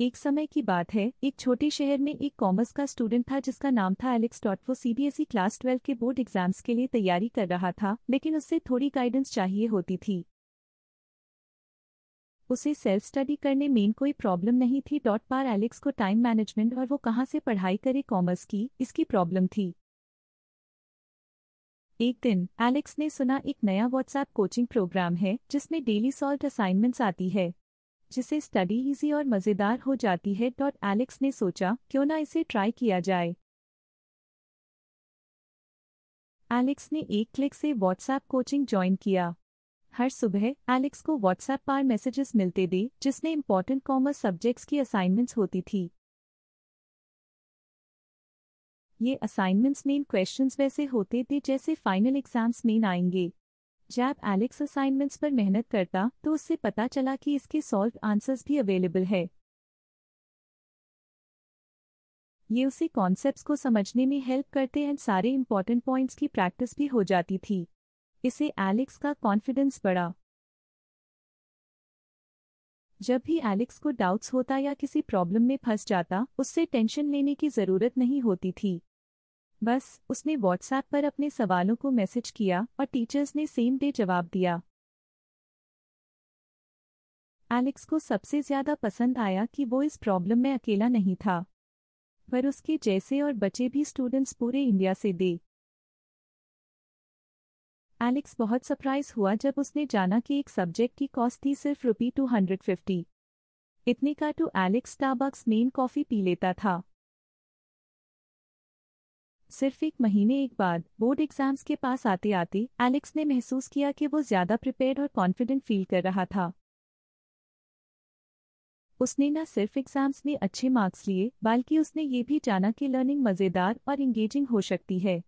एक समय की बात है एक छोटे शहर में एक कॉमर्स का स्टूडेंट था जिसका नाम था एलेक्स डॉट वो सीबीएसई क्लास ट्वेल्व के बोर्ड एग्जाम्स के लिए तैयारी कर रहा था लेकिन उससे थोड़ी गाइडेंस चाहिए होती थी उसे सेल्फ स्टडी करने में कोई प्रॉब्लम नहीं थी डॉट पार एलेक्स को टाइम मैनेजमेंट और वो कहाँ से पढ़ाई करे कॉमर्स की इसकी प्रॉब्लम थी एक दिन एलेक्स ने सुना एक नया व्हाट्सएप कोचिंग प्रोग्राम है जिसमें डेली सॉल्ट असाइनमेंट्स आती है जिसे स्टडी इजी और मज़ेदार हो जाती है डॉट एलेक्स ने सोचा क्यों ना इसे ट्राई किया जाए एलेक्स ने एक क्लिक से व्हाट्सएप कोचिंग ज्वाइन किया हर सुबह एलेक्स को व्हाट्सएप पर मैसेजेस मिलते थे जिसमें इंपॉर्टेंट कॉमर्स सब्जेक्ट्स की असाइनमेंट्स होती थी ये असाइनमेंट्स मेन क्वेश्चंस वैसे होते थे जैसे फाइनल एग्जाम्स मेन आएंगे जैब एलेक्स असाइनमेंट्स पर मेहनत करता तो उससे पता चला कि इसके सॉल्व आंसर्स भी अवेलेबल है ये उसे कॉन्सेप्ट को समझने में हेल्प करते एंड सारे इंपॉर्टेंट पॉइंट्स की प्रैक्टिस भी हो जाती थी इसे एलेक्स का कॉन्फिडेंस बढ़ा जब भी एलेक्स को डाउट्स होता या किसी प्रॉब्लम में फंस जाता उससे टेंशन लेने की ज़रूरत नहीं होती थी बस उसने व्हाट्सएप पर अपने सवालों को मैसेज किया और टीचर्स ने सेम डे जवाब दिया एलेक्स को सबसे ज्यादा पसंद आया कि वो इस प्रॉब्लम में अकेला नहीं था पर उसके जैसे और बचे भी स्टूडेंट्स पूरे इंडिया से दे एलेक्स बहुत सरप्राइज हुआ जब उसने जाना कि एक सब्जेक्ट की कॉस्ट थी सिर्फ रुपी टू हंड्रेड फिफ्टी इतने का टू एलेक्स टाबक्स मेन कॉफ़ी पी लेता था सिर्फ एक महीने एक बाद बोर्ड एग्जाम्स के पास आते आते एलेक्स ने महसूस किया कि वो ज्यादा प्रिपेयर्ड और कॉन्फिडेंट फील कर रहा था उसने न सिर्फ एग्जाम्स में अच्छे मार्क्स लिए बल्कि उसने ये भी जाना कि लर्निंग मज़ेदार और इंगेजिंग हो सकती है